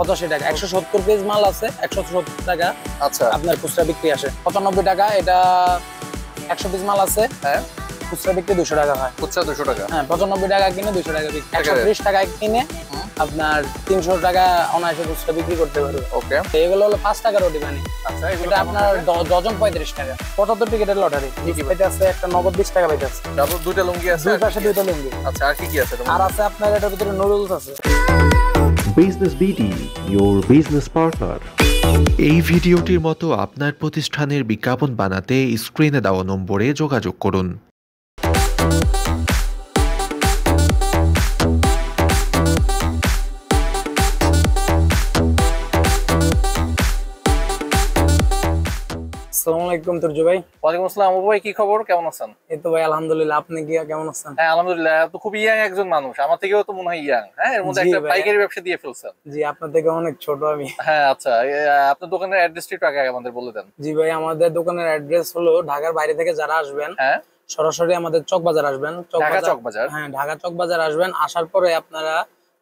পঁচাশি টাকা একশো সত্তর পিস মাল আছে একশো টাকা আচ্ছা আপনার খুচরা বিক্রি আসে পঁচানব্বই টাকা এটা একশো পিস মাল আছে হ্যাঁ। খুচরা বিক্রি দুশো টাকা হয় খুচরা দুশো টাকা হ্যাঁ পঁচানব্বই টাকা কিনে দুশো টাকা বিক্রি একশো ত্রিশ টাকায় কিনে আপনার তিনশো টাকা অনায়াসে খুচরা বিক্রি করতে পারবে ওকে এগুলো হলো পাঁচ টাকার রুটি মানে আচ্ছা, আপনার ডজন পঁয়ত্রিশ টাকা পঁচাত্তর টিকেটের একটা নগদ টাকা পাইতে আছে লুঙ্গি আছে দুইটা লুঙ্গি আচ্ছা আর আছে আর আছে আপনার এটার ভিতরে নুডলস আছে business BD your business partner এই ভিডিওটির মতো আপনার প্রতিষ্ঠানের বিজ্ঞাপন বানাতে স্ক্রিনে দেওয়া নম্বরে যোগাযোগ করুন আলাইকুম ভাই ওয়ালাইকুম আসসালাম ভাই কি খবর কেমন আছেন ভাই আলহামদুলিল্লাহ আপনি কেমন আছেন হ্যাঁ আলহামদুলিল্লাহ খুব একজন মানুষ আমার থেকেও তো মনে হয় হ্যাঁ? ব্যবসা দিয়ে ফেলছেন আপনার থেকে অনেক ছোট আমি হ্যাঁ আচ্ছা আপনার দোকানের বলে দেন জি ভাই আমাদের দোকানের হলো ঢাকার বাইরে থেকে যারা আসবেন হ্যাঁ সরাসরি আমাদের চকবাজার আসবেন চকবাজার হ্যাঁ ঢাকা চকবাজার আসবেন আসার পরে আপনারা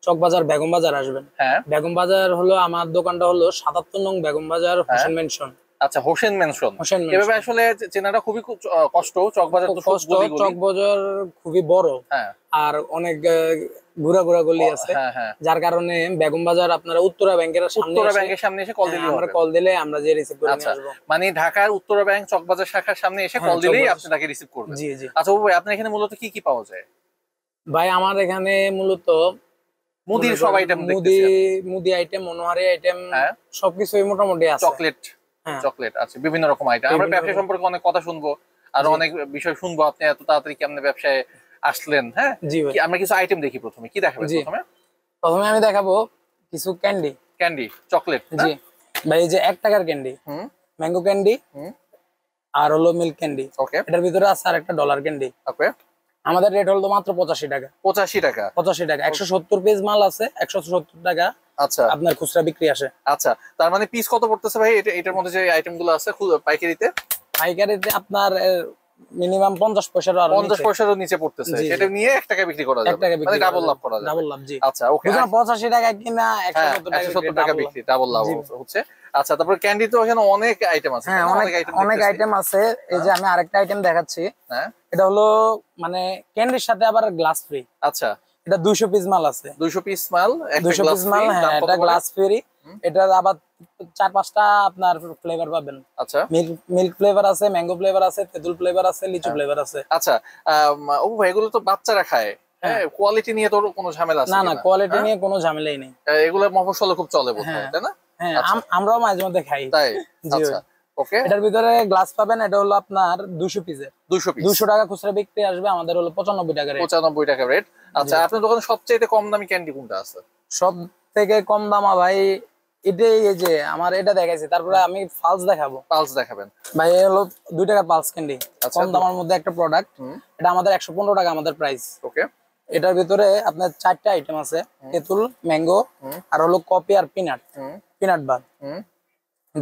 চকবাজার বেগম বাজার আসবেন হ্যাঁ। বেগম বাজার হলো আমার দোকানটা হলো সাতাত্তর নং বেগম বাজার মেনশন আচ্ছা হোসেন মেনশন এভাবে আসলে চেনাটা খুবই কষ্ট চকবাজার তো কষ্ট চকবাজার খুবই বড় হ্যাঁ। আর অনেক ঘুরা ঘুরা গলি আছে হ্যাঁ, হ্যাঁ। যার কারণে বেগম বাজার আপনারা উত্তরা ব্যাংকের উত্তরা ব্যাংকের সামনে এসে কল দিলে আমরা কল দিলে আমরা যে রিসিভ করে আচ্ছা, নিয়ে মানে ঢাকার উত্তরা ব্যাংক চকবাজার শাখার সামনে এসে কল দিলেই আপনি তাকে রিসিভ করবেন জি জি আচ্ছা ভাই আপনার এখানে মূলত কি কি পাওয়া যায় ভাই আমার এখানে মূলত মুদির সব আইটেম মুদি মুদি আইটেম মনোহারি আইটেম সবকিছুই মোটামুটি আছে চকলেট হ্যাঁ। চকলেট আছে বিভিন্ন রকম আইটেম আমরা ব্যবসা সম্পর্কে অনেক কথা শুনবো আর অনেক বিষয় শুনবো আপনি এত তাড়াতাড়ি কেমন ব্যবসায় আসলেন হ্যাঁ আমরা কিছু আইটেম দেখি প্রথমে কি দেখাবো প্রথমে প্রথমে আমি দেখাবো কিছু ক্যান্ডি ক্যান্ডি চকলেট জি ভাই এই যে এক টাকার ক্যান্ডি ম্যাঙ্গো ক্যান্ডি আর হলো মিল্ক ক্যান্ডি ওকে এটার ভিতরে আছে আর একটা ডলার ক্যান্ডি ওকে আমাদের রেট হলো মাত্র পঁচাশি টাকা পঁচাশি টাকা পঁচাশি টাকা একশো সত্তর পেজ মাল আছে একশো সত্তর টাকা আচ্ছা আপনার খুচরা বিক্রি আসে আচ্ছা তার মানে পিস কত পড়তেছে ভাই এটার মধ্যে যে আইটেম গুলো আছে পাইকারিতে পাইকারিতে আপনার মিনিমাম 50 পয়সার আর 50 পয়সারও নিচে পড়তেছে সেটা নিয়ে 1 টাকা বিক্রি করা যাবে মানে ডাবল লাভ করা যাবে ডাবল লাভ জি আচ্ছা ওকে 85 টাকা কিনা 170 হ্যাঁ, টাকা বিক্রি ডাবল লাভ হচ্ছে আচ্ছা তারপর ক্যান্ডি তো এখানে অনেক আইটেম আছে হ্যাঁ অনেক আইটেম অনেক আইটেম আছে এই যে হ্যাঁ। আমি আরেকটা আইটেম দেখাচ্ছি হ্যাঁ এটা হলো মানে ক্যান্ডির সাথে আবার গ্লাস ফ্রি আচ্ছা এটা 200 পিস মাল আছে 200 পিস মাল একটা মাল হ্যাঁ, এটা গ্লাস ফেরি এটা আবার চার পাঁচটা আপনার ফ্লেভার পাবেন আচ্ছা মিল্ক ফ্লেভার আছে ম্যাঙ্গো ফ্লেভার আছে তেঁতুল ফ্লেভার আছে লিচু ফ্লেভার হ্যাঁ। আছে আচ্ছা ও এগুলো তো বাচ্চারা খায় কোয়ালিটি হ্যাঁ। নিয়ে তোর কোনো ঝামেলা কোয়ালিটি নিয়ে কোনো নেই এগুলো খুব চলে তাই না আচ্ছা। আমরাও মাঝে মধ্যে খাই তাই আচ্ছা, ওকে এটার ভিতরে গ্লাস পাবেন এটা হলো আপনার টাকা খুচরা বিক্রি আসবে আমাদের হলো পঁচানব্বই টাকা টাকা রেট আচ্ছা আপনার দোকানে সবচেয়ে কম দামি ক্যান্ডি কোনটা আছে সব থেকে কম দামা ভাই এটাই যে আমার এটা দেখাইছে তারপরে হ্যাঁ। আমি ফালস দেখাবো পালস দেখাবেন ভাই হলো দুই টাকার পালস ক্যান্ডি আচ্ছা, কম দামের মধ্যে একটা প্রোডাক্ট এটা আমাদের একশো পনেরো টাকা আমাদের প্রাইস ওকে এটার ভিতরে আপনার চারটা আইটেম আছে তেঁতুল ম্যাঙ্গো আর হলো কপি আর পিনাট পিনাট বার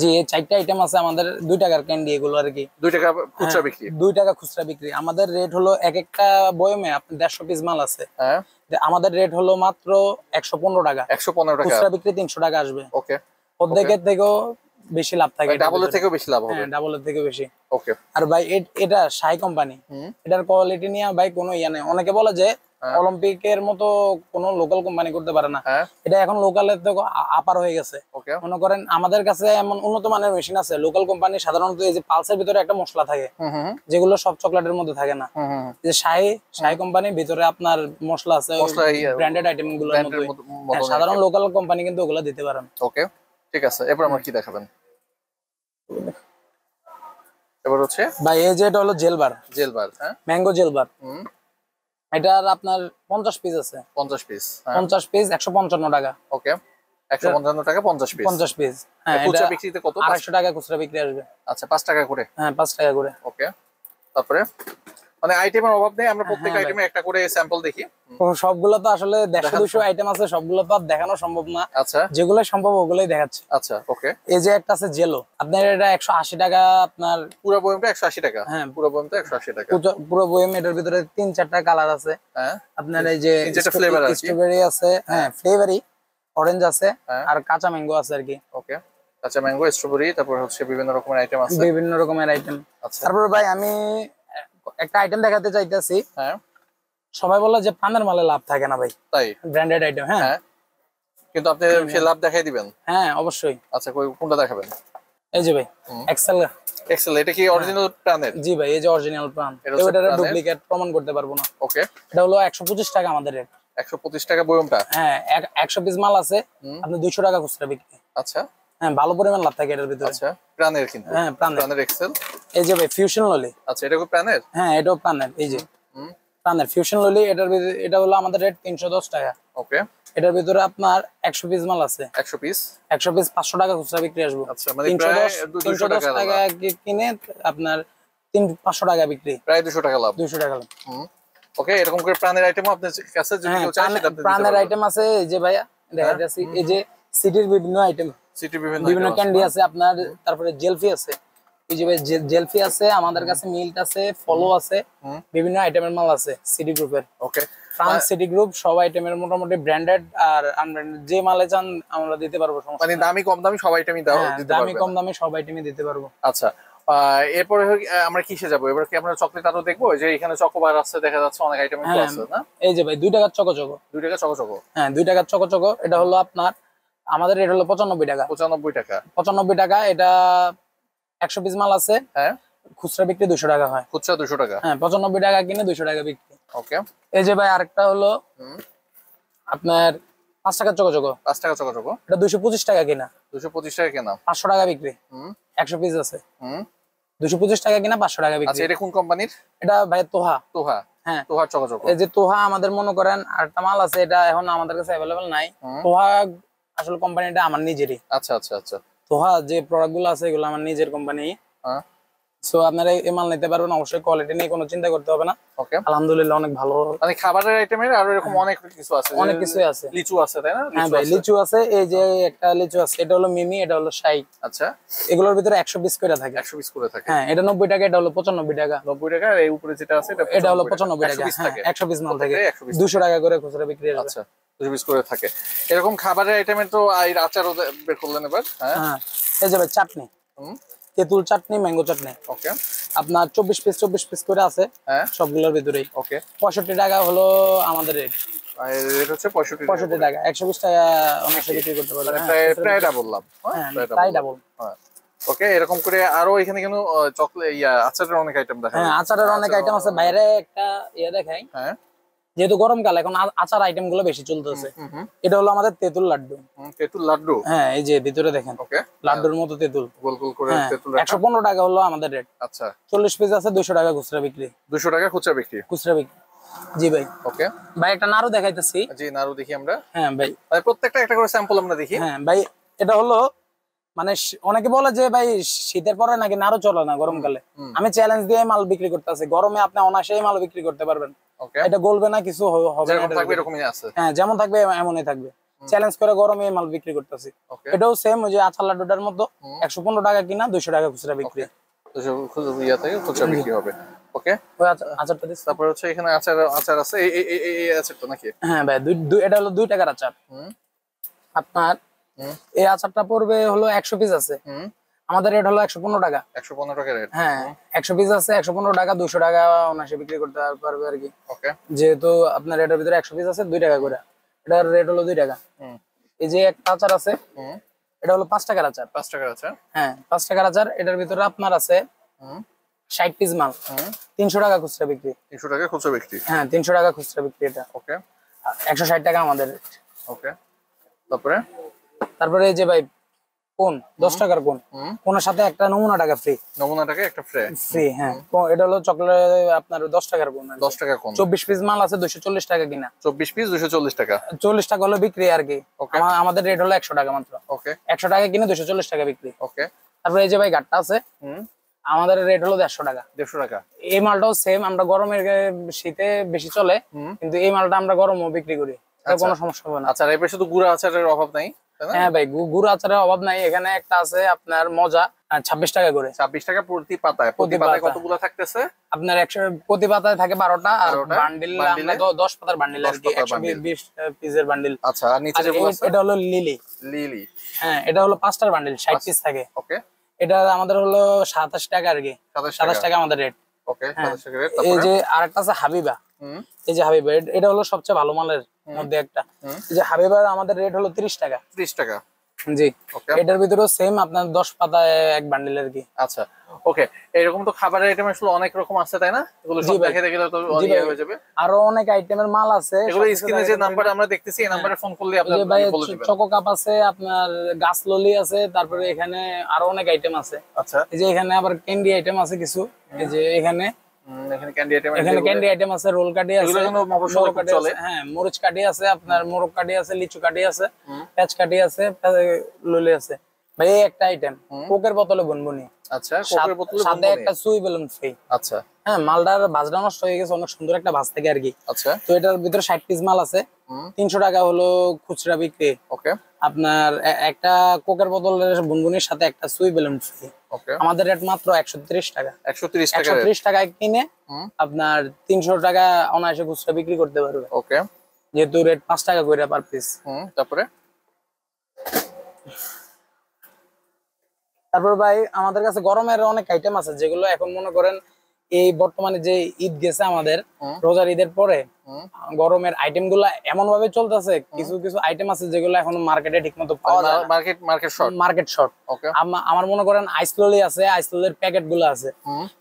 জি এই চারটা আইটেম আছে আমাদের দুই টাকার ক্যান্ডি এগুলো আর কি দুই টাকা হ্যাঁ, খুচরা বিক্রি দুই টাকা খুচরা বিক্রি আমাদের রেট হলো এক একটা বয়মে দেড়শো পিস মাল আছে হ্যাঁ। আমাদের রেট হলো মাত্র একশো পনেরো টাকা একশো পনেরো টাকা খুচরা বিক্রি তিনশো টাকা আসবে ওকে অর্ধেকের থেকেও বেশি লাভ থাকে ডাবলের থেকেও বেশি লাভ হবে ডাবলের হ্যাঁ, থেকে বেশি ওকে আর ভাই এটা সাই কোম্পানি এটার কোয়ালিটি নিয়ে ভাই কোনো ইয়া নেই অনেকে বলে যে অলিম্পিকের হ্যাঁ। মতো কোন লোকাল কোম্পানি করতে পারে না হ্যাঁ। এটা এখন লোকাল আপার হয়ে গেছে মনে করেন আমাদের কাছে এমন উন্নত মানের মেশিন আছে লোকাল কোম্পানি সাধারণত এই যে পালসের ভিতরে একটা মশলা থাকে যেগুলো সব চকলেটের মধ্যে থাকে না যে শাহি শাহি কোম্পানি ভিতরে আপনার মশলা আছে ব্র্যান্ডেড আইটেম গুলো হ্যাঁ, সাধারণ লোকাল কোম্পানি কিন্তু ওগুলো দিতে পারেন ওকে ঠিক আছে এরপর আমরা কি দেখাবেন এবার হচ্ছে ভাই এই যে এটা হলো জেলবার জেলবার হ্যাঁ ম্যাঙ্গো জেলবার এটার আপনার পঞ্চাশ পিস আছে পঞ্চাশ পিস হ্যাঁ। পঞ্চাশ পিস একশো পঞ্চান্ন টাকা ওকে একশো পঞ্চান্ন টাকা পঞ্চাশ পিস পঞ্চাশ পিস হ্যাঁ খুচরা বিক্রিতে কত আড়াইশো টাকা খুচরা বিক্রি আসবে আচ্ছা পাঁচ টাকা করে হ্যাঁ পাঁচ টাকা করে ওকে তারপরে মানে আইটেমের অভাব নেই আমরা হ্যাঁ, প্রত্যেক আইটেমে হ্যাঁ, একটা করে স্যাম্পল দেখি সবগুলো তো আসলে দেড়শো দুশো আইটেম আছে সবগুলো তো দেখানো সম্ভব না আচ্ছা যেগুলো সম্ভব ওগুলোই দেখাচ্ছে আচ্ছা ওকে এই যে একটা আছে জেলো আপনার এটা একশো আশি টাকা আপনার পুরো বয়মটা একশো আশি টাকা হ্যাঁ পুরো বয়মটা একশো আশি টাকা পুরো বয়ম এটার ভিতরে তিন চারটা কালার আছে হ্যাঁ। আপনার এই যে স্ট্রবেরি আছে হ্যাঁ ফ্লেভারি অরেঞ্জ আছে আর কাঁচা ম্যাঙ্গো আছে আর কি ওকে কাঁচা ম্যাঙ্গো স্ট্রবেরি তারপর হচ্ছে বিভিন্ন রকমের আইটেম আছে বিভিন্ন রকমের আইটেম আচ্ছা। তারপর ভাই আমি একটা আইটেম দেখাতে চাইতেছি হ্যাঁ। সবাই বললো যে পানের মালে লাভ থাকে না ভাই তাই ব্র্যান্ডেড আইটেম হ্যাঁ কিন্তু আপনি সে লাভ দেখাই দিবেন হ্যাঁ অবশ্যই আচ্ছা কই কোনটা দেখাবেন এই যে ভাই এক্সেল এক্সেল এটা কি অরিজিনাল হ্যাঁ। প্ল্যানের জি ভাই এই যে অরিজিনাল প্ল্যান এটা ডুপ্লিকেট প্রমাণ করতে পারবো না ওকে এটা হলো 125 টাকা আমাদের রেট 125 টাকা বয়মটা হ্যাঁ 100 পিস মাল আছে আপনি 200 টাকা খুচরা বিক্রি আচ্ছা হ্যাঁ ভালো পরিমাণ লাভ থাকে এর ভিতরে আচ্ছা প্রাণের কিন্তু হ্যাঁ প্রাণের এক্সেল এই যে ভাই ফিউশন ললি আচ্ছা এটা কি হ্যাঁ এটাও এই যে ফিউশন ললি এটার এটা হলো আমাদের রেট 310 টাকা ওকে এটার ভিতরে আপনার 100 পিস মাল আছে 100 পিস 100 পিস 500 টাকা খুচরা বিক্রি আসবে আচ্ছা মানে টাকা কিনে আপনার 500 টাকা বিক্রি প্রায় 200 টাকা লাভ 200 টাকা লাভ ওকে এরকম করে প্রাণের আইটেম আপনার কাছে যদি হ্যাঁ, কেউ প্রাণের আইটেম আছে এই যে ভাইয়া দেখা হ্যাঁ। যাচ্ছে এই যে সিটির বিভিন্ন আইটেম সিটির বিভিন্ন বিভিন্ন ক্যান্ডি আছে আপনার তারপরে জেলফি আছে জেলফি আছে আমাদের কাছে মিল্ক আছে ফলো আছে বিভিন্ন আইটেমের মাল আছে সিডি গ্রুপের ওকে ফ্রান্স সিটি গ্রুপ সব আইটেমের মোটামুটি ব্র্যান্ডেড আর আনব্র্যান্ডেড যে মালে চান আমরা দিতে পারবো মানে দামি কম দামি সব আইটেমই দাও হ্যাঁ, দামি কম দামি সব আইটেমই দিতে পারবো আচ্ছা এরপরে আমরা কিসে যাবো এবার কি আমরা চকলেট আরো দেখবো যে এখানে চকোবার আছে দেখা যাচ্ছে অনেক আইটেম হ্যাঁ, আছে না এই যে ভাই দুই টাকার চকো চকো দুই টাকার চকো চকো হ্যাঁ দুই টাকার চকো চকো এটা হলো আপনার আমাদের এটা হলো পঁচানব্বই টাকা পঁচানব্বই টাকা পঁচানব্বই টাকা এটা একশো পিস মাল আছে হ্যাঁ খুচরা বিক্রি দুশো টাকা হয় খুচরা দুশো টাকা হ্যাঁ পঁচানব্বই টাকা কিনে দুশো টাকা বিক্রি ওকে এই যে ভাই আরেকটা হলো আপনার পাঁচ টাকা চকো পাঁচ টাকা চকচকো এটা দুশো পঁচিশ টাকা কিনা দুশো পঁচিশ টাকা কিনা পাঁচশো টাকা বিক্রি একশো পিস আছে দুশো পঁচিশ টাকা কিনা পাঁচশো টাকা বিক্রি আচ্ছা, এটা কোন কোম্পানির এটা ভাই তোহা তোহা হ্যাঁ এই যে তোহা আমাদের মনে করেন আরেকটা মাল আছে এটা এখন আমাদের কাছে অ্যাভেলেবেল নাই তোহা আসলে কোম্পানিটা আমার নিজেরই আচ্ছা আচ্ছা আচ্ছা তোহা হ্যাঁ, যে প্রোডাক্টগুলো আছে এগুলো আমার নিজের কোম্পানি হ্যাঁ। সো আপনারা এই মাল নিতে পারবেন অবশ্যই কোয়ালিটি নিয়ে কোনো চিন্তা করতে হবে না ওকে আলহামদুলিল্লাহ অনেক ভালো মানে খাবারের আর এরকম হ্যাঁ। অনেক কিছু আছে অনেক কিছু আছে লিচু আছে তাই না হ্যাঁ ভাই লিচু আছে এই যে একটা লিচু আছে এটা হলো মিমি এটা হলো শাই আচ্ছা এগুলোর ভিতরে 100 করে থাকে 100 করে থাকে হ্যাঁ এটা 90 টাকা এটা হলো 95 টাকা 90 টাকা আর এই উপরে যেটা আছে এটা এটা হলো 95 টাকা 100 পিস মাল থাকে 200 টাকা করে খুচরা বিক্রি আচ্ছা রিভিউজ করে থাকে এরকম খাবারের আইটেমে তো আর আচারও বের করলেন এবার হ্যাঁ? হ্যাঁ এই যে ভাই চাটনি তেঁতুল চাটনি ম্যাঙ্গো চাটনি ওকে আপনার চব্বিশ পিস চব্বিশ পিস করে আছে হ্যাঁ সবগুলোর ভিতরেই ওকে পঁয়ষট্টি টাকা হলো আমাদের রেট রেট হচ্ছে পঁয়ষট্টি পঁয়ষট্টি টাকা একশো বিশ টাকা অনেকটা করতে পারবেন মানে হ্যাঁ, প্রায় ডাবল লাভ হ্যাঁ, প্রায় ডাবল ওকে এরকম করে আরো এখানে কেন চকলেট ইয়া আচারের অনেক আইটেম দেখা হ্যাঁ আচারের অনেক আইটেম আছে বাইরে একটা ইয়ে দেখায় হ্যাঁ যেহেতু গরমকাল এখন আচার আইটেম গুলো বেশি চলতেছে এটা হলো আমাদের তেঁতুল লাড্ডু তেঁতুল লাড্ডু হ্যাঁ এই যে ভিতরে দেখেন লাড্ডুর মতো তেঁতুল গোল গোল করে হ্যাঁ, একশো পনেরো টাকা হলো আমাদের রেট আচ্ছা চল্লিশ পিস আছে দুশো টাকা খুচরা বিক্রি দুশো টাকা খুচরা বিক্রি খুচরা বিক্রি জি ভাই ওকে ভাই একটা নাড়ু দেখাইতেছি জি নাড়ু দেখি আমরা হ্যাঁ ভাই ভাই প্রত্যেকটা একটা করে স্যাম্পল আমরা দেখি হ্যাঁ ভাই এটা হলো মানে অনেকে বলে যে ভাই শীতের পরে নাকি নাড়ু চলে না গরমকালে আমি চ্যালেঞ্জ দিয়ে মাল বিক্রি করতে আছি গরমে আপনি অনায়াসে মাল বিক্রি করতে পারবেন এটা গলবে না কিছু হবে হ্যাঁ যেমন থাকবে এমনই থাকবে চ্যালেঞ্জ করে গরমে মাল বিক্রি করতেছি এটাও সেম ওই যে আচার লাড্ডুটার মতো একশো পনেরো টাকা কিনা দুইশো টাকা খুচরা বিক্রি থেকে ওকে তারপর হচ্ছে এখানে আচার আচার আছে নাকি হ্যাঁ ভাই দুই এটা হলো টাকার আচার আপনার এই আচারটা পড়বে হলো একশো পিস আছে আমাদের রেট হলো একশো পনেরো টাকা একশো পনেরো টাকা রেট হ্যাঁ একশো পিস আছে একশো পনেরো টাকা দুশো টাকা অনায়াসে বিক্রি করতে পারবে আর কি যেহেতু আপনার রেটের ভিতরে একশো পিস আছে দুই টাকা করে এটার রেট হলো দুই টাকা এই যে একটা আচার আছে এটা হলো পাঁচ টাকার আচার পাঁচ টাকার আচার হ্যাঁ পাঁচ টাকার আচার এটার ভিতরে আপনার আছে ষাট পিস মাল তিনশো টাকা খুচরা বিক্রি তিনশো টাকা খুচরা বিক্রি হ্যাঁ তিনশো টাকা খুচরা বিক্রি এটা ওকে একশো ষাট টাকা আমাদের ওকে তারপরে তারপরে এই যে ভাই কোন দশ টাকার কোন সাথে একটা নমুনা টাকা চকলেট হ্যাঁ। আপনার দশ টাকার চব্বিশ পিস মাল আছে চল্লিশ টাকা কিনা চব্বিশ পিস চল্লিশ টাকা চল্লিশ টাকা বিক্রি আমাদের রেট হলো একশো টাকা মাত্র ওকে একশো টাকা কিনে দুশো চল্লিশ টাকা বিক্রি ওকে তারপরে এই যে ভাই গাড়টা আছে আমাদের রেট হলো দেড়শো টাকা দেড়শো টাকা এই মালটাও সেম আমরা গরমের শীতে বেশি চলে কিন্তু এই মালটা আমরা গরমও বিক্রি করি আচ্ছা। কোনো সমস্যা হবে না আচ্ছা এর শুধু তো আচারের অভাব নাই হ্যাঁ ভাই গুড় আচারের অভাব নাই এখানে একটা আছে আপনার মজা ছাব্বিশ টাকা করে ছাব্বিশ টাকা প্রতি পাতায় প্রতি পাতায় কতগুলো থাকতেছে আপনার একশো প্রতি পাতায় থাকে বারোটা আর বান্ডিল দশ পাতার বান্ডিল আর কি একশো বিশ পিসের বান্ডিল আচ্ছা এটা হলো লিলি লিলি হ্যাঁ এটা হলো পাঁচটার বান্ডিল ষাট পিস থাকে ওকে এটা আমাদের হলো সাতাশ টাকা আর কি সাতাশ টাকা আমাদের হ্যাঁ। রেট ওকে এই যে আরেকটা আছে হাবিবা এই যে হাবিব এটা হলো সবচেয়ে ভালো মালের মধ্যে একটা এই যে হাবিব আমাদের রেট হলো 30 টাকা 30 টাকা জি এটার ভিতরেও সেম আপনার 10 পাতা এক বান্ডিল আর কি আচ্ছা ওকে এরকম তো খাবারের আইটেম আসলে অনেক রকম আছে তাই না এগুলো সব দেখে দেখে তো অনেক হয়ে যাবে আর অনেক আইটেমের মাল আছে এগুলো স্ক্রিনে যে নাম্বার আমরা দেখতেছি এই নম্বরে ফোন করলে হ্যাঁ। আপনি বলে দিবেন চকো কাপ আছে আপনার গাছ ললি আছে তারপরে এখানে আরো অনেক আইটেম আছে আচ্ছা এই যে এখানে আবার ক্যান্ডি আইটেম আছে কিছু এই যে এখানে ক্যান্ডি আইটেম আছে রোল কাটি আছে হ্যাঁ মরিচ আছে আপনার মোরগ কাটি আছে লিচু আছে আছে আছে একটা আইটেম কোকের আচ্ছা একটা সুই বেলুন ফ্রি আচ্ছা হ্যাঁ মালটার বাজটা নষ্ট হয়ে গেছে অনেক সুন্দর একটা ভাজ থেকে আর কি আচ্ছা তো এটার ভিতরে ষাট পিস মাল আছে তিনশো টাকা হলো খুচরা বিক্রি ওকে আপনার একটা কোকের বদলের বুনবুনির সাথে একটা সুই বেলুন ফ্রি আমাদের রেট মাত্র একশো ত্রিশ টাকা একশো ত্রিশ টাকা ত্রিশ টাকায় কিনে আপনার তিনশো টাকা অনায়াসে খুচরা বিক্রি করতে পারবে ওকে যেহেতু রেট পাঁচ টাকা করে পার পিস তারপরে তারপর ভাই আমাদের কাছে গরমের অনেক আইটেম আছে যেগুলো এখন মনে করেন এই বর্তমানে যে ঈদ গেছে আমাদের রোজার ঈদের পরে গরমের আইটেম গুলা এমন ভাবে চলতেছে কিছু কিছু আইটেম আছে যেগুলো এখন মার্কেটে ঠিক মতো মার্কেট শর্ট মার্কেট শর্ট আমার মনে করেন আইসলোলি আছে আইসলোলের প্যাকেট গুলো আছে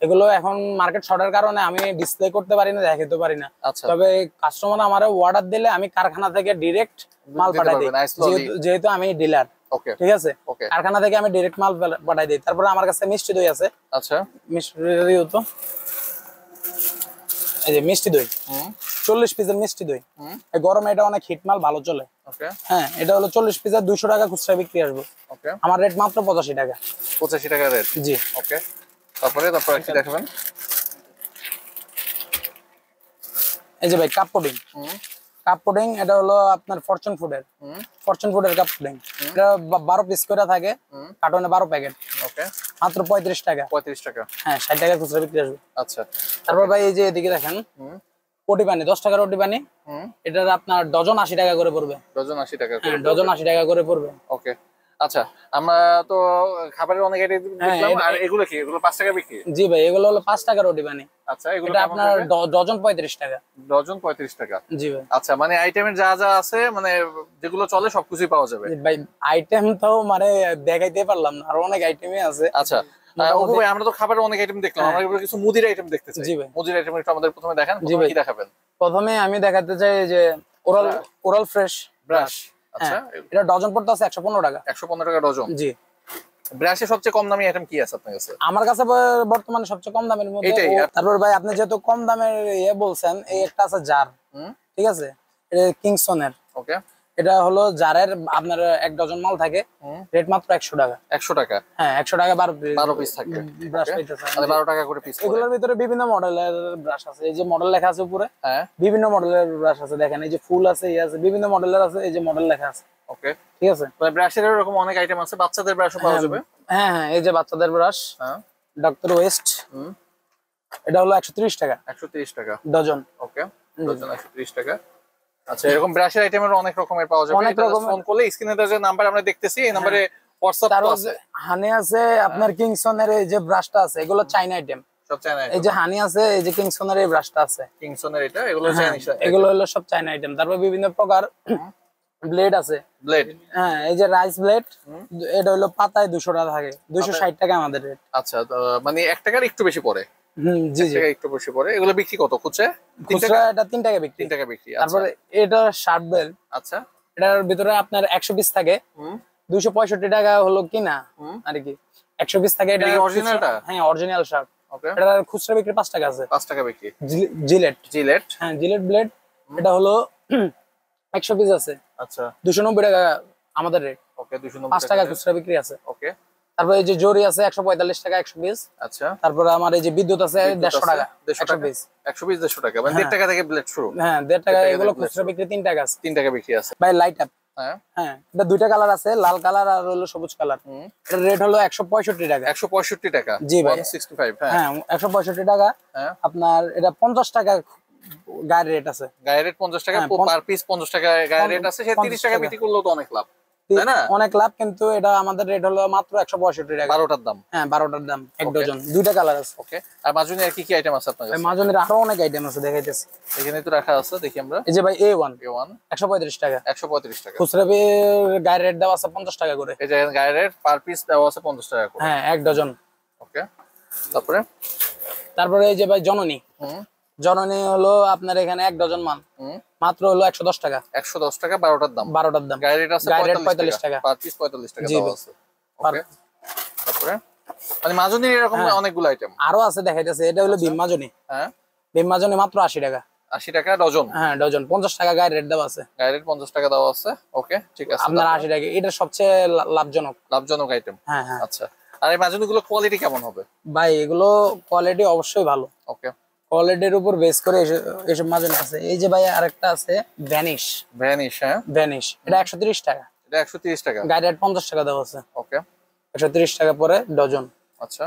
এগুলো এখন মার্কেট শর্টের কারণে আমি ডিসপ্লে করতে পারি না দেখাতে পারি না আচ্ছা। তবে কাস্টমার আমার অর্ডার দিলে আমি কারখানা থেকে ডিরেক্ট মাল পাঠাই দিই যেহেতু আমি ডিলার ঠিক আছে কারখানা থেকে আমি ডিরেক্ট মাল পাঠাই দিই তারপরে আমার কাছে মিষ্টি দই আছে আচ্ছা মিষ্টি দই তো এই যে মিষ্টি দই চল্লিশ পিসের মিষ্টি দই গরমে এটা অনেক হিট মাল ভালো চলে হ্যাঁ, চল্লিশ দুইশো টাকা খুচরা বিক্রি আসবে আমার রেট মাত্র পঁচাশি টাকা পঁচাশি টাকা রেট জি ওকে তারপরে দেখাবেন এই যে ভাই কাপ পুডিং এটা হলো আপনার ফরচুন ফুডের ফরচুন ফুডের কাপ পুডিং এটা বারো পিস করে থাকে কার্টনে বারো প্যাকেট ওকে মাত্র পঁয়ত্রিশ টাকা পঁয়ত্রিশ টাকা হ্যাঁ ষাট টাকা খুচরা বিক্রি আসবে আচ্ছা তারপর ভাই এই যে এদিকে দেখেন রুটি পানি দশ টাকার রুটি পানি এটার আপনার ডজন আশি টাকা করে পড়বে ডজন আশি টাকা হ্যাঁ, ডজন আশি টাকা করে পড়বে ওকে আচ্ছা আমরা তো খাবারের অনেক হ্যাঁ, এগুলো কি এগুলো টাকা বিক্রি জি ভাই এগুলো হলো পাঁচ টাকার ওডিবানি আচ্ছা আপনার ডজন টাকা ডজন টাকা জি ভাই আচ্ছা মানে আইটেমের যা যা আছে মানে যেগুলো চলে সবকিছুই পাওয়া যাবে ভাই আইটেম তো মানে দেখাইতে পারলাম অনেক আছে আচ্ছা ভাই আমরা তো খাবারের অনেক আইটেম দেখলাম হ্যাঁ। কিছু মুদির আইটেম জি ভাই মুদির আইটেম আমাদের প্রথমে দেখাবেন প্রথমে আমি দেখাতে চাই যে ওরাল ওরাল ফ্রেশ ব্রাশ আচ্ছা হ্যাঁ। এটা ডজন পড়তে পড়তেছে 115 টাকা 115 টাকা ডজন জি ব্রাশে সবচেয়ে কম দামি আইটেম কি আছে আপনার কাছে আমার কাছে বর্তমানে সবচেয়ে কম দামের মধ্যে তারপর ভাই আপনি যেহেতু কম দামের ইয়ে বলছেন এই একটা আছে জার ঠিক আছে কিংসনের ওকে এটা হলো জারের আপনার এক ডজন মাল থাকে রেট মাত্র একশো টাকা একশো টাকা হ্যাঁ একশো টাকা বারো বারো পিস থাকে বারো টাকা করে পিস এগুলোর ভিতরে বিভিন্ন মডেলের ব্রাশ আছে এই যে মডেল লেখা আছে উপরে হ্যাঁ। বিভিন্ন মডেলের ব্রাশ আছে দেখেন এই যে ফুল আছে ইয়ে আছে বিভিন্ন মডেলের আছে এই যে মডেল লেখা আছে ওকে ঠিক আছে ব্রাশের এরকম অনেক আইটেম আছে বাচ্চাদের ব্রাশও পাওয়া হ্যাঁ, যাবে হ্যাঁ হ্যাঁ এই যে বাচ্চাদের ব্রাশ ডক্টর ওয়েস্ট এটা হলো একশো টাকা একশো টাকা ডজন ওকে ডজন একশো টাকা আচ্ছা এরকম ব্রাশের অনেক রকমের পাওয়া যাবে অনেক ফোন করলে স্ক্রিনে দেওয়া নাম্বার আমরা দেখতেছি এই আছে হ্যাঁ। হানি আছে আপনার কিংসনের হ্যাঁ। যে ব্রাশটা আছে এগুলো চাইনা আইটেম হানি আছে এই যে কিংসনের ব্রাশটা আছে কিংসনের এগুলো হ্যাঁ, সব চাইনা আইটেম তারপর বিভিন্ন প্রকার ব্লেড আছে ব্লেড হ্যাঁ এই যে রাইস ব্লেড এটা হলো পাতায় দুশো টাকা থাকে ষাট টাকা আমাদের আচ্ছা মানে এক টাকার একটু বেশি পরে একটু এগুলো বিক্রি কত এটা তিন টাকা বিক্রি তিন টাকা বিক্রি আচ্ছা। তারপরে এটা শার্ট আচ্ছা এটার ভিতরে আপনার একশো পিস থাকে দুইশো পঁয়ষট্টি টাকা হলো কিনা আর কি একশো পিস থাকে এটা হ্যাঁ অরিজিনাল শার্ট খুচরা বিক্রি পাঁচ টাকা আছে পাঁচ টাকা বিক্রি জিলেট জিলেট হ্যাঁ জিলেট ব্লেড এটা একশো পিস আছে আচ্ছা নব্বই টাকা আমাদের রেট ওকে দুশো পাঁচ টাকা খুচরা বিক্রি আছে ওকে তারপরে এই যে জরি আছে একশো পঁয়তাল্লিশ টাকা একশো পিস আচ্ছা তারপরে আমার এই যে বিদ্যুৎ আছে দেড়শো টাকা দেড়শো পিস একশো পিস দেড়শো টাকা দেড় হ্যাঁ। টাকা থেকে প্লেট শুরু হ্যাঁ দেড় টাকা এগুলো বিক্রি তিন টাকা আছে তিন টাকা বিক্রি আছে ভাই লাইট হ্যাঁ। হ্যাঁ, আপ দুইটা কালার আছে লাল কালার আর সবুজ কালার রেট হলো একশো পঁয়ষট্টি টাকা পঁয়ষট্টি টাকা জি ভাই হ্যাঁ একশো পঁয়ষট্টি টাকা আপনার এটা পঞ্চাশ টাকা গায়ের রেট আছে রেট পঞ্চাশ টাকা পিস পঞ্চাশ টাকা রেট আছে টাকা বিক্রি করলেও তো অনেক লাভ অনেক লাভ কিন্তু এটা আমাদের রেট হলো মাত্র একশো পঁয়ষট্টি টাকা বারোটার দাম হ্যাঁ বারোটার দাম এক ডজন দুইটা কালার আছে ওকে আর মাজুনি কি কি আইটেম আছে আপনার মাজুনির আরো অনেক আইটেম আছে দেখাইতেছি এখানে তো রাখা আছে দেখি আমরা এই যে ভাই এ ওয়ান এ ওয়ান একশো পঁয়ত্রিশ টাকা একশো পঁয়ত্রিশ টাকা খুচরা গায়ের রেট দেওয়া আছে পঞ্চাশ টাকা করে এই যে গায়ের রেট পার পিস দেওয়া আছে পঞ্চাশ টাকা করে হ্যাঁ এক ডজন ওকে তারপরে তারপরে এই যে ভাই জননী জননী হলো আপনার এখানে এক ডজন মান হুম মাত্র হলো একশো দশ টাকা একশো দশ টাকা বারোটার দাম বারোটার দাম গাড়ি রেট আছে পঁয়তাল্লিশ টাকা পঁয়ত্রিশ পঁয়তাল্লিশ টাকা তারপরে মানে হ্যাঁ। আচ্ছা। হ্যাঁ। মাত্র আশি টাকা আশি টাকা ডজন হ্যাঁ ডজন পঞ্চাশ টাকা গায়ে রেট আছে রেট পঞ্চাশ টাকা আছে ওকে ঠিক আছে আপনার আশি টাকা এটা সবচেয়ে লাভজনক লাভজনক আইটেম হ্যাঁ হ্যাঁ আচ্ছা আর এই কোয়ালিটি কেমন হবে ভাই এগুলো কোয়ালিটি অবশ্যই ভালো ওকে কলেডের উপর বেস করে এসব মাজন আছে এই যে ভাই আরেকটা আছে ভ্যানিশ ভ্যানিশ হ্যাঁ ভ্যানিশ এটা 130 টাকা এটা 130 টাকা গাড়ি 50 টাকা দেওয়া আছে ওকে 130 টাকা পরে ডজন আচ্ছা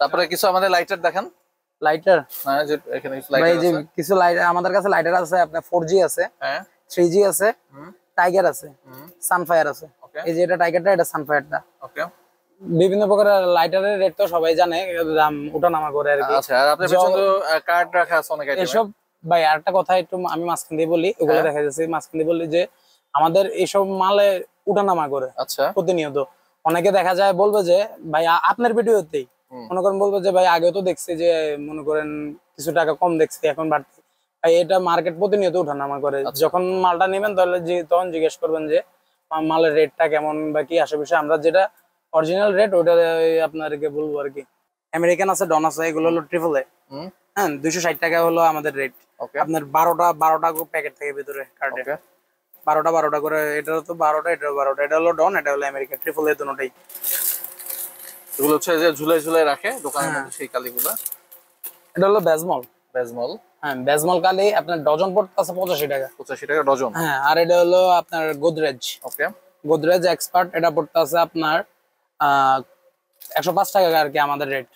তারপরে কিছু আমাদের লাইটার দেখেন লাইটার হ্যাঁ যে এখানে লাইটার আছে কিছু লাইটার আমাদের কাছে লাইটার আছে আপনার 4G আছে হ্যাঁ 3G আছে টাইগার আছে সানফায়ার আছে ওকে এই যে এটা টাইগারটা এটা সানফায়ারটা ওকে বিভিন্ন প্রকার লাইটারের রেট তো সবাই জানে দাম ওঠানামা করে আর কি আচ্ছা আর আপনার পেছনে কার্ড রাখা আছে অনেক আইটেম এসব ভাই আর একটা কথা একটু আমি মাঝখান দিয়ে বলি ওগুলো হ্যাঁ। দেখা যাচ্ছে মাঝখান দিয়ে বলি যে আমাদের এসব মালে উঠানামা করে আচ্ছা প্রতিনিয়ত অনেকে দেখা যায় বলবে যে ভাই আপনার ভিডিওতেই মনে করেন বলবে যে ভাই আগে তো দেখছি যে মনে করেন কিছু টাকা কম দেখছি এখন বাড়তি ভাই এটা মার্কেট প্রতিনিয়ত উঠানামা করে আচ্ছা। যখন মালটা নেবেন তাহলে তখন জিজ্ঞেস করবেন যে মালের রেটটা কেমন বা কি আশেপাশে আমরা যেটা অরিজিনাল রেট ওটা আপনাদেরকে বলবো আর কি আমেরিকান আছে ডন আছে এগুলো হলো ট্রিপল এ হ্যাঁ দুইশো ষাট টাকা হলো আমাদের রেট আপনার বারোটা বারোটা প্যাকেট থাকে ভিতরে কার্ডে বারোটা বারোটা করে এটা তো বারোটা এটা বারোটা এটা হলো ডন এটা হলো আমেরিকা ট্রিপল এ দুটাই এগুলো হচ্ছে যে ঝুলাই ঝুলাই রাখে দোকানের হ্যাঁ। মধ্যে সেই কালিগুলো এটা হলো বেজমল বেজমল হ্যাঁ বেজমল কালি আপনার ডজন পড়তেছে পঁচাশি টাকা পঁচাশি টাকা ডজন হ্যাঁ আর এটা হলো আপনার গোদরেজ ওকে গোদরেজ এক্সপার্ট এটা পড়তে আছে আপনার একশো পাঁচ টাকা আর কি আমাদের রেট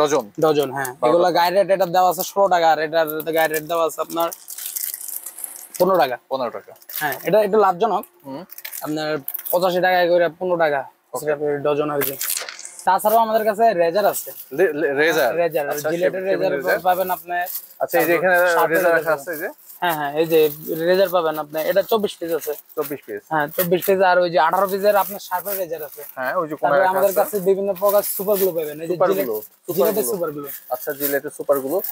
ডজন ডজন হ্যাঁ এগুলো গায়ের রেট এটা দেওয়া আছে ষোলো টাকা আর এটার গায়ের রেট দেওয়া আছে আপনার পনেরো টাকা পনেরো টাকা হ্যাঁ এটা একটু লাভজনক আপনার পঁচাশি টাকা করে পনেরো টাকা ডজন হয়েছে তাছাড়াও আমাদের কাছে রেজার আছে রেজার হ্যাঁ, রেজার আচ্ছা, জিলেটের রেজার পাবেন আপনি আচ্ছা এই যে এখানে রেজার আছে যে হ্যাঁ হ্যাঁ এই যে রেজার পাবেন আপনি এটা চব্বিশ পিস আছে চব্বিশ পিস হ্যাঁ চব্বিশ আর ওই যে আঠারো পিসের আপনার রেজার আছে হ্যাঁ, আমাদের বিভিন্ন প্রকার সুপার পাবেন সুপার সুপার আচ্ছা,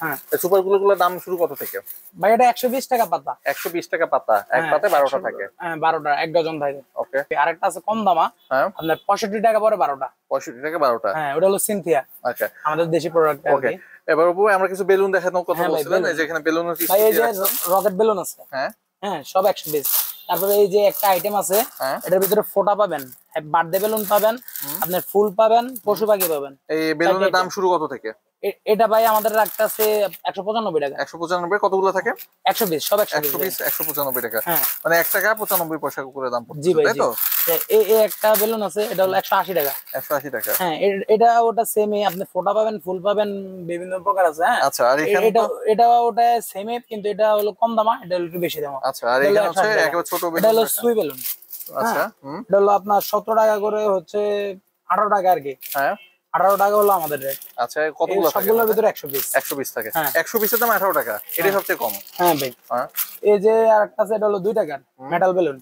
হ্যাঁ। গুলোর দাম শুরু কত থেকে ভাই এটা একশো বিশ টাকা পাতা একশো বিশ টাকা পাতা হ্যাঁ, বারোটা থাকে হ্যাঁ বারোটা এক ডজন আছে কম আপনার পঁয়ষট্টি টাকা পরে বারোটা পঁয়ষট্টি বারোটা হ্যাঁ ওটা আচ্ছা। আমাদের দেশি প্রোডাক্ট এবার অপু আমরা কিছু বেলুন দেখানোর কথা হ্যাঁ বলছিলাম এই যে এখানে বেলুন আছে এই যে রকেট বেলুন আছে হ্যাঁ হ্যাঁ সব অ্যাকশন বেস তারপরে এই যে একটা আইটেম আছে হ্যাঁ। এটার ভিতরে ফোটা পাবেন বার্থডে হ্যাঁ, বেলুন পাবেন আপনার ফুল পাবেন পশু পাখি পাবেন এই বেলুনের দাম শুরু কত থেকে এটা ভাই আমাদের রাখতে আছে একশো পঁচানব্বই টাকা একশো পঁচানব্বই কতগুলো থাকে একশো বিশ সব একশো বিশ একশো পঁচানব্বই টাকা হ্যাঁ। মানে এক টাকা পঁচানব্বই পয়সা করে দাম জি ভাই তো এই একটা বেলুন আছে এটা হলো একশো আশি টাকা একশো আশি টাকা হ্যাঁ এটা ওটা সেমই আপনি ফোটা পাবেন ফুল পাবেন বিভিন্ন প্রকার আছে হ্যাঁ আচ্ছা আর এটা এটা ওটা সেমই কিন্তু এটা হলো কম দামা এটা হলো একটু বেশি দামা আচ্ছা আর এখানে হচ্ছে একেবারে ছোট বেলুন এটা হলো সুই বেলুন আচ্ছা হ্যাঁ? এটা হলো আপনার সতেরো টাকা করে হচ্ছে আঠারো টাকা আর কি হ্যাঁ আঠারো টাকা হলো আমাদের রেট আচ্ছা কতগুলো সবগুলোর ভিতরে একশো পিস একশো পিস থাকে হ্যাঁ। একশো পিসের দাম আঠারো টাকা এটা হ্যাঁ। সবচেয়ে কম হ্যাঁ ভাই হ্যাঁ। এই যে আরেকটা আছে এটা হলো দুই টাকার মেটাল বেলুন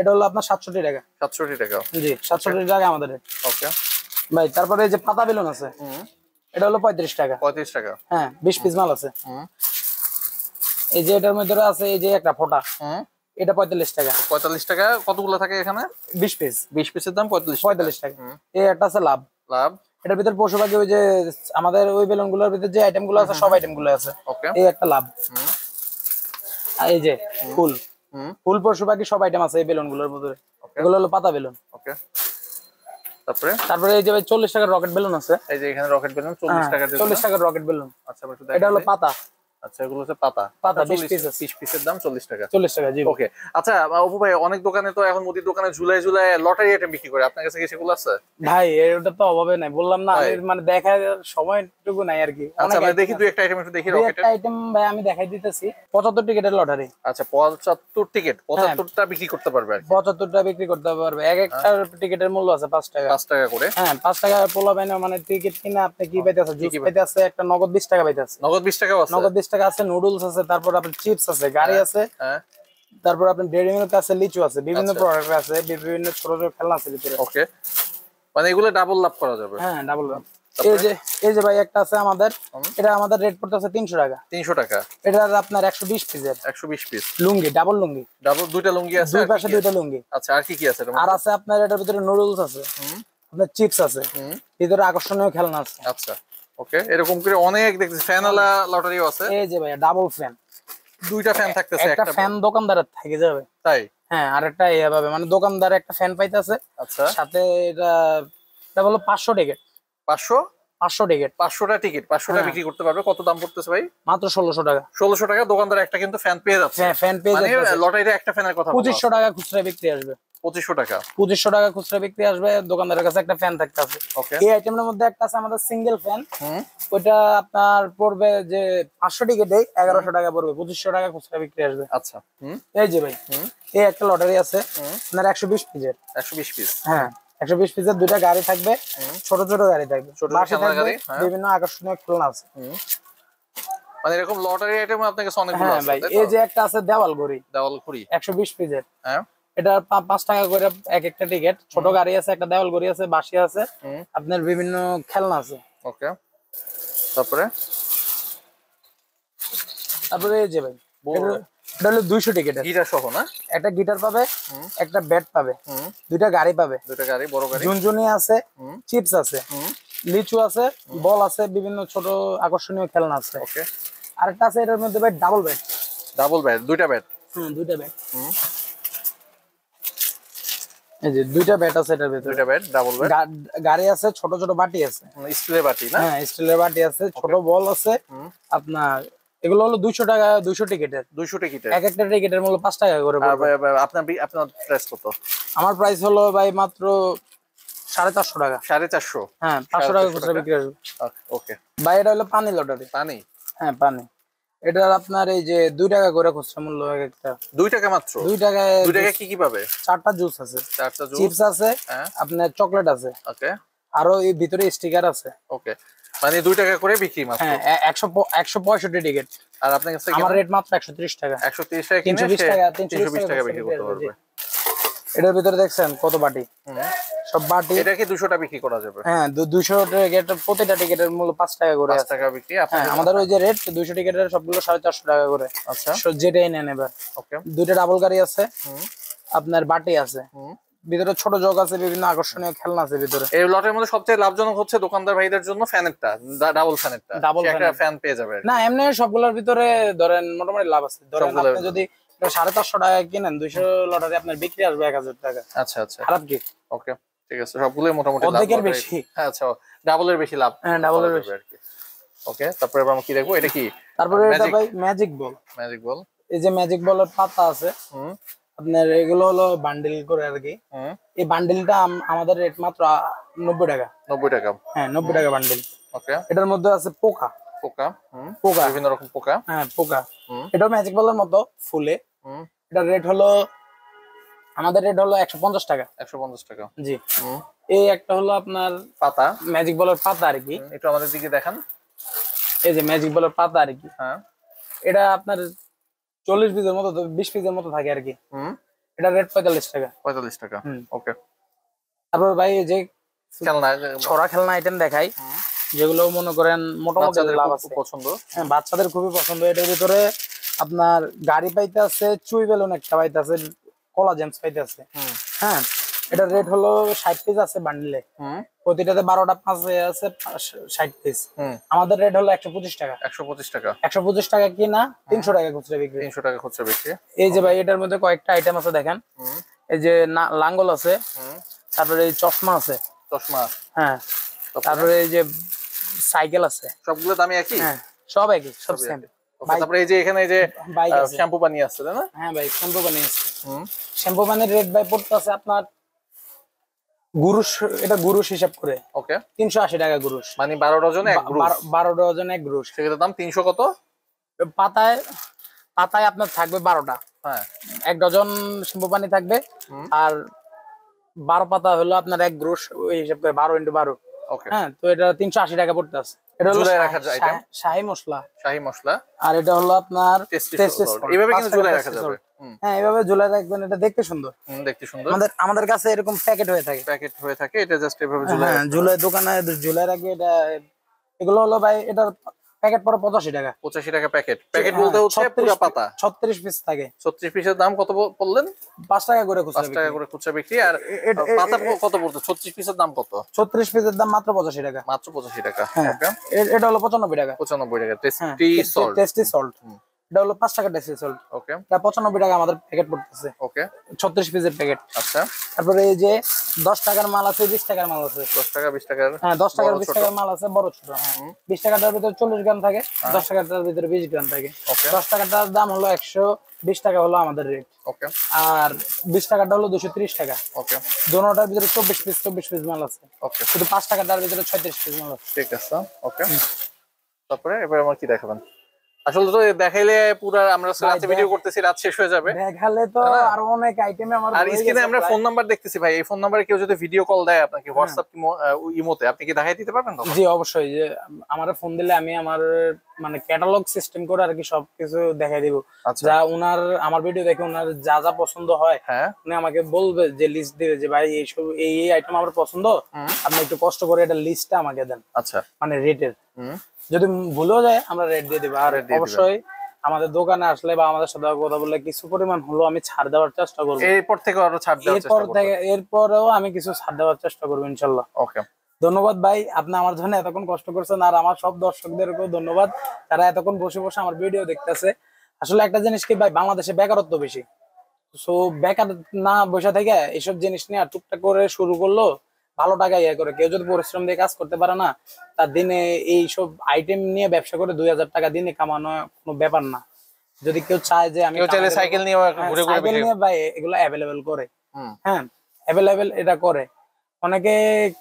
এটা হলো আপনার সাতষট্টি টাকা সাতষট্টি টাকা জি সাতষট্টি টাকা আমাদের রেট ওকে ভাই তারপরে এই যে পাতা বেলুন আছে এটা হলো পঁয়ত্রিশ টাকা পঁয়ত্রিশ টাকা হ্যাঁ বিশ পিস মাল আছে এই যে এটার মধ্যে আছে এই যে একটা ফোটা এটা পঁয়তাল্লিশ টাকা পঁয়তাল্লিশ টাকা কতগুলো থাকে এখানে বিশ পিস বিশ পিসের দাম পঁয়তাল্লিশ পঁয়তাল্লিশ টাকা এই একটা আছে লাভ লাভ এটার ভিতর পশুপাখি ওই যে আমাদের ওই বেলুন গুলোর ভিতর যে আইটেম গুলো আছে সব আইটেম গুলো আছে এই একটা লাভ এই যে ফুল ফুল পশু পাখি সব আইটেম আছে এই বেলুন গুলোর ভিতরে এগুলো হলো পাতা বেলুন ওকে তারপরে তারপরে এই যে 40 টাকার রকেট বেলুন আছে এই যে এখানে রকেট বেলুন 40 টাকা 40 টাকার রকেট বেলুন আচ্ছা এটা হলো পাতা আচ্ছা এগুলো হচ্ছে পাতা পাতা পিস আচ্ছা, পিসের দাম টাকা টাকা জি ওকে আচ্ছা অপু ভাই অনেক দোকানে তো এখন মুদির দোকানে ঝুলাই ঝুলাই লটারি আইটেম বিক্রি করে আপনার কাছে কি সেগুলো আছে ভাই এটা তো অভাবে নাই বললাম না মানে সময়টুকু নাই আর কি আচ্ছা আমরা দেখি দুই একটা আইটেম একটু দেখি আইটেম ভাই আমি দেখাই দিতেছি 75 টিকেটের লটারি আচ্ছা 75 টিকেট 75 টা বিক্রি করতে পারবে 75 বিক্রি করতে পারবে এক হ্যাঁ। একটা টিকেটের মূল্য আছে 5 টাকা 5 টাকা করে হ্যাঁ 5 টাকা পোলা মানে টিকেট কিনা আপনি কি পাইতেছেন জুস আছে একটা নগদ 20 টাকা আছে নগদ 20 টাকা আছে নগদ 20 টাকা আছে নুডলস আছে তারপর আপনার চিপস আছে গাড়ি হ্যাঁ, আছে হ্যাঁ। তারপর আপনার ডেয়ারি মিল্ক আছে লিচু আছে বিভিন্ন প্রোডাক্ট আচ্ছা। আছে বিভিন্ন ছোট ছোট খেলনা আছে ভিতরে ওকে মানে এগুলো ডাবল লাভ করা যাবে হ্যাঁ ডাবল লাভ এই যে এই যে ভাই একটা আছে আমাদের এটা আমাদের রেট পড়তে আছে 300 টাকা 300 টাকা এটা আপনার 120 পিসের 120 পিস লুঙ্গি ডাবল লুঙ্গি ডাবল দুইটা লুঙ্গি আছে দুই পাশে দুইটা লুঙ্গি আচ্ছা আর কি কি আছে আর আছে আপনার এটার ভিতরে নুডলস আছে আপনার চিপস আছে ভিতরে আকর্ষণীয় খেলনা আছে আচ্ছা ওকে এরকম করে অনেক দেখতেছি ফ্যানওয়ালা লটারিও আছে এই যে ডাবল ফ্যান দুইটা ফ্যান থাকতেছে একটা ফ্যান থেকে যাবে তাই হ্যাঁ মানে দোকানদার একটা ফ্যান আচ্ছা সাথে এটা এটা হলো 500 টিকেট 500 500 টিকেট টিকিট 500টা বিক্রি করতে পারবে কত দাম পড়তেছে ভাই মাত্র 1600 টাকা 1600 টাকা দোকানদার একটা কিন্তু ফ্যান পেয়ে যাচ্ছে হ্যাঁ ফ্যান পেয়ে মানে যাচ্ছে লটারিতে একটা ফ্যানের কথা 2500 টাকা খুচরা বিক্রি আসবে পঁচিশশো টাকা পঁচিশশো টাকা খুচরা বিক্রি আসবে দোকানদারের কাছে একটা ফ্যান থাকতে আছে এই আইটেমের মধ্যে একটা আছে আমাদের সিঙ্গেল ফ্যান ওইটা আপনার পড়বে যে পাঁচশো টিকিটে এগারোশো টাকা পড়বে পঁচিশশো টাকা খুচরা বিক্রি আসবে আচ্ছা এই যে ভাই এই একটা লটারি আছে একশো বিশ পিসের একশো বিশ পিস হ্যাঁ একশো বিশ পিসের দুইটা গাড়ি থাকবে ছোট ছোট গাড়ি থাকবে হ্যাঁ। বিভিন্ন আকর্ষণীয় খুলনা আছে মানে এরকম লটারি আইটেম আপনাকে অনেক ভাই এই যে একটা আছে দেওয়াল ঘড়ি দেওয়াল একশো বিশ পেজের হ্যাঁ এটা পাঁচ টাকা করে এক একটা টিকিট ছোট গাড়ি আছে একটা দেওয়াল গড়ি আছে বাসি আছে আপনার বিভিন্ন খেলনা আছে ওকে তারপরে তারপরে এই যে ভাই দুইশো টিকিট গিটার একটা গিটার পাবে একটা ব্যাট পাবে দুইটা গাড়ি পাবে গাড়ি বড় আছে চিপস আছে লিচু আছে বল আছে বিভিন্ন ছোট আকর্ষণীয় খেলনা আছে ওকে আরেকটা আছে এটার মধ্যে ভাই ডাবল ব্যাট ডাবল ব্যাট দুইটা ব্যাট হ্যাঁ দুইটা ব্যাট দুইটা ব্যাট আছে গাড়ি আছে ছোট ছোট বাটি আছে হ্যাঁ, ছোট বল আছে আপনার এগুলো হলো টাকা এক একটা টাকা করে আপনার আপনার আমার প্রাইস হলো ভাই মাত্র সাড়ে চারশো টাকা সাড়ে চারশো হ্যাঁ পাঁচশো টাকা বিক্রি আসবে ওকে ভাই এটা হলো পানি লটারি পানি হ্যাঁ পানি এটা আপনার এই যে দুই টাকা করে খুচরা মূল্য একটা দুই টাকা মাত্র দুই টাকায় দুই টাকায় কি কি পাবে চারটা জুস আছে চারটা জুস আছে হ্যাঁ। আপনার চকলেট আছে ওকে আরো এই ভিতরে স্টিকার আছে ওকে মানে দুই টাকা করে বিক্রি মাত্র হ্যাঁ একশো একশো পঁয়ষট্টি টিকিট আর আপনার কাছে রেট মাত্র একশো তিরিশ টাকা একশো তিরিশ টাকা তিনশো টাকা তিনশো টাকা বিক্রি করতে এটার ভিতরে দেখছেন কত বাটি সব বাটি এটা কি 200 টা বিক্রি করা যাবে হ্যাঁ 200 টিকেটের প্রতিটা টিকেটের মূল্য 5 টাকা করে 5 টাকা বিক্রি হ্যাঁ, আমাদের ওই যে রেট 200 টিকেটের সবগুলো 450 টাকা করে আচ্ছা সো যেটাই নেন এবার ওকে দুটো ডাবল গাড়ি আছে আপনার বাটি আছে ভিতরে ছোট জগ আছে বিভিন্ন আকর্ষণীয় খেলনা আছে ভিতরে এই লটের মধ্যে সবচেয়ে লাভজনক হচ্ছে দোকানদার ভাইদের জন্য ফ্যানেরটা ডাবল ফ্যানেরটা ডাবল একটা ফ্যান পেয়ে যাবে না এমনি সবগুলোর ভিতরে ধরেন মোটামুটি লাভ আছে ধরেন আপনি যদি সাড়ে চারশো টাকা কিনেন দুইশো লটারি আপনার বিক্রি আসবে এক হাজার টাকা আচ্ছা আচ্ছা খারাপ কি ওকে ঠিক আছে সবগুলোই মোটামুটি অর্ধেকের বেশি হ্যাঁ, আচ্ছা ডাবলের বেশি লাভ হ্যাঁ ডাবলের বেশি ওকে তারপরে আমরা কি দেখবো এটা কি তারপরে এটা ভাই ম্যাজিক বল ম্যাজিক বল এই যে ম্যাজিক বলের পাতা আছে আপনার এগুলো হলো বান্ডেল করে আর কি এই বান্ডেলটা আমাদের রেট মাত্র নব্বই টাকা নব্বই টাকা হ্যাঁ নব্বই টাকা বান্ডেল ওকে এটার মধ্যে আছে পোকা পোকা হুম পোকা বিভিন্ন রকম পোকা হ্যাঁ পোকা এটা ম্যাজিক বলের মতো ফুলে হুম এটার রেট হলো আমাদের রেট হলো একশো পঞ্চাশ টাকা একশো পঞ্চাশ টাকা জি এই একটা হলো আপনার পাতা ম্যাজিক বলের পাতা আর কি একটু আমাদের দিকে দেখান এই যে ম্যাজিক বলের পাতা আর কি হ্যাঁ এটা আপনার চল্লিশ পিসের মতো বিশ পিসের মতো থাকে আর কি এটা রেট পঁয়তাল্লিশ টাকা পঁয়তাল্লিশ টাকা ওকে তারপর ভাই যে খেলনা ছড়া খেলনা আইটেম দেখাই যেগুলো মনে করেন মোটামুটি লাভ আছে পছন্দ হ্যাঁ বাচ্চাদের খুবই পছন্দ এটার ভিতরে আপনার গাড়ি পাইতে আছে চুই বেলুন একটা পাইতে আছে কলা পাইতে আছে হ্যাঁ এটা রেট হলো 60 পিস আছে বান্ডলে হ্যাঁ প্রতিটাতে 12টা পাঁচে আছে 60 পিস হ্যাঁ। আমাদের রেট হলো 125 টাকা 125 টাকা 125 টাকা কি না 300 টাকা খুচরা বিক্রি 300 টাকা খুচরা বিক্রি এই যে ভাই এটার মধ্যে কয়েকটা আইটেম আছে দেখেন এই যে লাঙ্গল আছে তারপরে এই চশমা আছে চশমা হ্যাঁ তারপরে এই যে সাইকেল আছে সবগুলো দামি একই হ্যাঁ সব একই সব সেম তারপরে এই যে এখানে এই যে শ্যাম্পু পানি আছে তাই না হ্যাঁ ভাই শ্যাম্পু পানি আছে শ্যাম্পু পানির মানে রেট বাই পড়তেছে আপনার গুরুষ এটা গুরুষ হিসাব করে ওকে তিনশো টাকা গুরুষ মানে বারো ডজন বারো ডজন এক গুরুষ সেক্ষেত্রে দাম তিনশো কত পাতায় পাতায় আপনার থাকবে বারোটা হ্যাঁ এক ডজন শ্যাম্পু পানি থাকবে আর বারো পাতা হলো আপনার এক গ্রোস হিসাব করে বারো ইন্টু বারো হ্যাঁ তো এটা তিনশো আশি টাকা পড়তেছে এটা হলো আপনার এইভাবে রাখা যাবে হ্যাঁ এইভাবে ঝুলাই রাখবেন এটা দেখতে সুন্দর দেখতে সুন্দর আমাদের কাছে এরকম প্যাকেট হয়ে থাকে প্যাকেট হয়ে থাকে এটা জাস্ট এভাবে ঝুলাই ঝুলাই হ্যাঁ, দোকানে ঝুলাই রাখবে এটা এগুলো হলো ভাই এটার প্যাকেট পড়ে পঁচাশি টাকা পঁচাশি টাকা প্যাকেট প্যাকেট হ্যাঁ, বলতে হচ্ছে পুরো পাতা ছত্রিশ পিস থাকে ছত্রিশ পিসের দাম কত পড়লেন পাঁচ টাকা করে পাঁচ টাকা করে খুচরা বিক্রি আর পাতা কত পড়তো ছত্রিশ পিসের দাম কত ছত্রিশ পিসের দাম মাত্র পঁচাশি টাকা মাত্র পঁচাশি টাকা হ্যাঁ। এটা হলো পঁচানব্বই টাকা পঁচানব্বই টাকা হ্যাঁ, টেস্টি সল্ট আমাদের প্যাকেট পড়তেছে ছত্রিশ পিসের প্যাকেট আচ্ছা তারপরে এই যে দশ টাকার মাল আছে বিশ টাকার মাল আছে দশ টাকা বিশ টাকার হ্যাঁ দশ টাকার বিশ টাকার মাল আছে বড় ছোট হ্যাঁ। বিশ টাকার ভিতরে চল্লিশ গ্রাম থাকে হ্যাঁ। দশ টাকাটার ভিতরে বিশ গ্রাম থাকে দশ টাকাটার দাম হলো একশো বিশ টাকা হলো আমাদের রেট ওকে আর বিশ টাকাটা হলো দুশো ত্রিশ টাকা দোনোটার ভিতরে চব্বিশ পিস চব্বিশ পিস মাল আছে ওকে শুধু পাঁচ টাকাটার ভিতরে ছয়ত্রিশ পিস মাল আছে ঠিক আছে ওকে তারপরে এবার আমার কি দেখাবেন আসলে তো দেখাইলে পুরো আমরা রাতে ভিডিও করতেছি রাত শেষ হয়ে যাবে দেখালে তো হ্যাঁ। আর অনেক আইটেম আমার আর স্ক্রিনে আমরা ফোন নাম্বার দেখতেছি ভাই এই ফোন নম্বরে কেউ যদি ভিডিও কল দেয় আপনাকে হোয়াটসঅ্যাপ ইমোতে আপনি কি দেখাই দিতে পারবেন জি অবশ্যই যে আমার ফোন দিলে আমি আমার মানে ক্যাটালগ সিস্টেম করে আর কি সবকিছু দেখাই দিব আচ্ছা। যা ওনার আমার ভিডিও দেখে ওনার যা যা পছন্দ হয় হ্যাঁ। উনি আমাকে বলবে যে লিস্ট দিবে যে ভাই এই সব এই আইটেম আমার পছন্দ আপনি একটু কষ্ট করে এটা লিস্টটা আমাকে দেন আচ্ছা মানে রেটের যদি ভুলেও যায় আমরা রেট দিয়ে দেবো আর অবশ্যই আমাদের দোকানে আসলে বা আমাদের সাথে কথা বললে কিছু পরিমাণ হলো আমি ছাড় দেওয়ার চেষ্টা করবো এরপর থেকে আরো ছাড় দেওয়ার থেকে এরপরেও আমি কিছু ছাড় দেওয়ার চেষ্টা করবো ইনশাল্লাহ ওকে ধন্যবাদ ভাই আপনি আমার জন্য এতক্ষণ কষ্ট করছেন আর আমার সব দর্শকদেরকেও ধন্যবাদ তারা এতক্ষণ বসে বসে আমার ভিডিও দেখতেছে আসলে একটা জিনিস কি ভাই বাংলাদেশে বেকারত্ব বেশি সো বেকার না বসে থেকে এইসব জিনিস নিয়ে আর টুকটাক করে শুরু করলো ভালো টাকা ইয়ে করে কেউ যদি পরিশ্রম দিয়ে কাজ করতে পারে না তার দিনে এই সব আইটেম নিয়ে ব্যবসা করে দুই হাজার টাকা দিনে কামানো কোনো ব্যাপার না যদি কেউ চায় যে আমি সাইকেল হ্যাঁ, নিয়ে ভাই এগুলো অ্যাভেলেবেল করে হ্যাঁ অ্যাভেলেবেল এটা করে অনেকে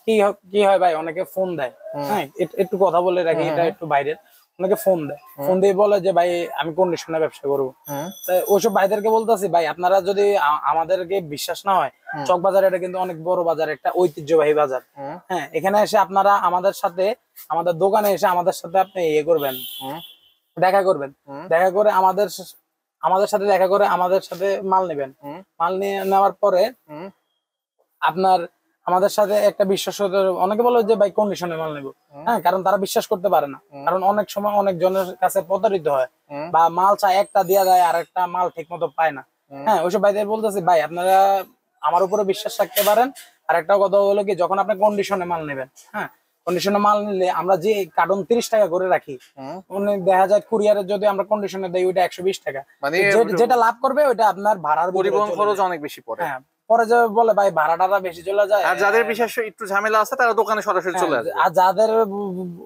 কি কি হয় ভাই অনেকে ফোন দেয় হ্যাঁ একটু কথা বলে রাখি এটা একটু বাইরের আপনাকে ফোন দেয় ফোন হ্যাঁ। দিয়ে বলে যে ভাই আমি কন্ডিশনে ব্যবসা করবো হ্যাঁ। ওইসব ভাইদেরকে বলতেছি ভাই আপনারা যদি আমাদেরকে বিশ্বাস না হয় হ্যাঁ। চক বাজার এটা কিন্তু অনেক বড় বাজার একটা ঐতিহ্যবাহী বাজার হ্যাঁ এখানে এসে আপনারা আমাদের সাথে আমাদের দোকানে এসে আমাদের সাথে আপনি ইয়ে করবেন দেখা করবেন দেখা করে আমাদের আমাদের সাথে দেখা করে আমাদের সাথে মাল নেবেন মাল নিয়ে নেওয়ার পরে আপনার আমাদের সাথে একটা বিশ্বাস অনেকে বলো যে ভাই কন্ডিশনে মাল নেবো হ্যাঁ কারণ তারা বিশ্বাস করতে পারে না কারণ অনেক সময় অনেক জনের কাছে প্রতারিত হয় বা মাল চা একটা দিয়া যায় আর একটা মাল ঠিক মতো পায় না হ্যাঁ ওইসব ভাইদের বলতেছি ভাই আপনারা আমার উপরে বিশ্বাস রাখতে পারেন আর একটা কথা হলো কি যখন আপনি কন্ডিশনে মাল নেবেন হ্যাঁ কন্ডিশনে মাল নিলে আমরা যে কার্টন তিরিশ টাকা করে রাখি দেখা যায় কুরিয়ারের যদি আমরা কন্ডিশনে দেই ওইটা একশো টাকা মানে যেটা লাভ করবে ওইটা আপনার ভাড়ার পরিবহন খরচ অনেক বেশি পড়ে হ্যাঁ পরে যাবে বলে ভাই ভাড়াটা বেশি চলে যায় আর যাদের বিশ্বাস একটু ঝামেলা আছে তারা দোকানে সরাসরি চলে হ্যাঁ, আসবে আর যাদের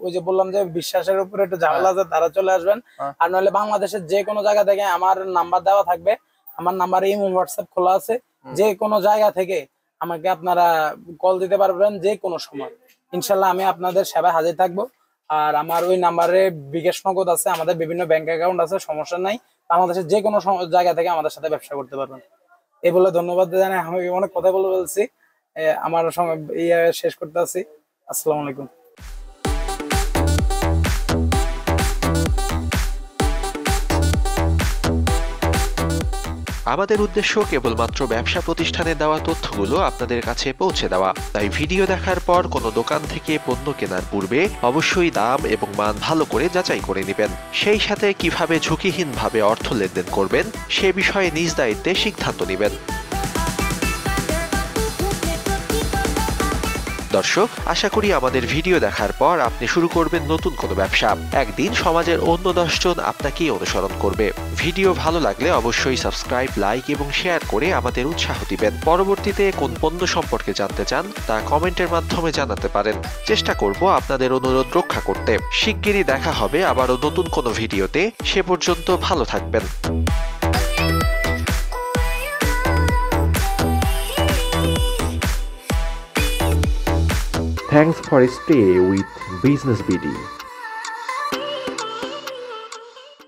ওই যে বললাম যে বিশ্বাসের উপরে একটু ঝামেলা আছে তারা চলে আসবেন হ্যাঁ। আর নাহলে বাংলাদেশের যে কোনো জায়গা থেকে আমার নাম্বার দেওয়া থাকবে আমার নাম্বার ইমেল হোয়াটসঅ্যাপ খোলা আছে যে কোনো জায়গা থেকে আমাকে আপনারা কল দিতে পারবেন যে কোনো সময় ইনশাল্লাহ আমি আপনাদের সেবায় হাজির থাকবো আর আমার ওই নাম্বারে বিকাশ নগদ আছে আমাদের বিভিন্ন ব্যাংক অ্যাকাউন্ট আছে সমস্যা নাই বাংলাদেশের যে কোনো জায়গা থেকে আমাদের সাথে ব্যবসা করতে পারবেন এই বলে ধন্যবাদ জানাই আমি অনেক কথা বলে বলছি আমার সঙ্গে ইয়ে শেষ করতে আছি আসসালামু আলাইকুম আমাদের উদ্দেশ্য কেবলমাত্র ব্যবসা প্রতিষ্ঠানে দেওয়া তথ্যগুলো আপনাদের কাছে পৌঁছে দেওয়া তাই ভিডিও দেখার পর কোনো দোকান থেকে পণ্য কেনার পূর্বে অবশ্যই দাম এবং মান ভালো করে যাচাই করে নেবেন সেই সাথে কিভাবে ঝুঁকিহীনভাবে অর্থ লেনদেন করবেন সে বিষয়ে নিজ দায়িত্বে সিদ্ধান্ত নেবেন দর্শক আশা করি আমাদের ভিডিও দেখার পর আপনি শুরু করবেন নতুন কোনো ব্যবসা একদিন সমাজের অন্য দশজন আপনাকেই অনুসরণ করবে ভিডিও ভালো লাগলে অবশ্যই সাবস্ক্রাইব লাইক এবং শেয়ার করে আমাদের উৎসাহ দিবেন পরবর্তীতে কোন পণ্য সম্পর্কে জানতে চান তা কমেন্টের মাধ্যমে জানাতে পারেন চেষ্টা করব আপনাদের অনুরোধ রক্ষা করতে শিগগিরই দেখা হবে আবারও নতুন কোনো ভিডিওতে সে পর্যন্ত ভালো থাকবেন Thanks for stay with Business BD.